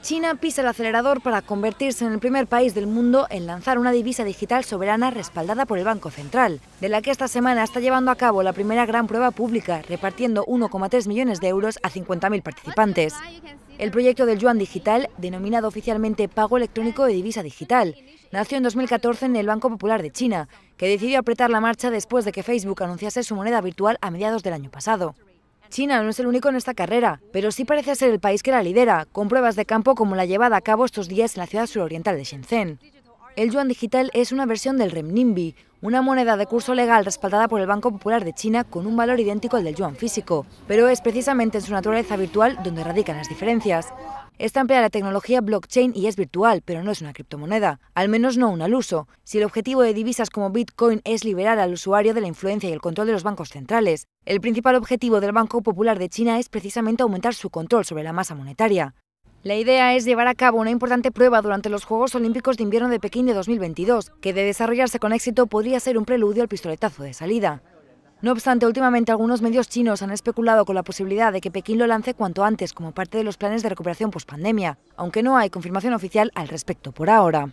China pisa el acelerador para convertirse en el primer país del mundo en lanzar una divisa digital soberana respaldada por el Banco Central, de la que esta semana está llevando a cabo la primera gran prueba pública, repartiendo 1,3 millones de euros a 50.000 participantes. El proyecto del yuan digital, denominado oficialmente Pago Electrónico de Divisa Digital, nació en 2014 en el Banco Popular de China, que decidió apretar la marcha después de que Facebook anunciase su moneda virtual a mediados del año pasado. China no es el único en esta carrera, pero sí parece ser el país que la lidera, con pruebas de campo como la llevada a cabo estos días en la ciudad suroriental de Shenzhen. El yuan digital es una versión del renminbi, una moneda de curso legal respaldada por el Banco Popular de China con un valor idéntico al del yuan físico, pero es precisamente en su naturaleza virtual donde radican las diferencias. Esta emplea la tecnología blockchain y es virtual, pero no es una criptomoneda, al menos no un al uso. Si el objetivo de divisas como Bitcoin es liberar al usuario de la influencia y el control de los bancos centrales, el principal objetivo del Banco Popular de China es precisamente aumentar su control sobre la masa monetaria. La idea es llevar a cabo una importante prueba durante los Juegos Olímpicos de Invierno de Pekín de 2022, que de desarrollarse con éxito podría ser un preludio al pistoletazo de salida. No obstante, últimamente algunos medios chinos han especulado con la posibilidad de que Pekín lo lance cuanto antes como parte de los planes de recuperación pospandemia, aunque no hay confirmación oficial al respecto por ahora.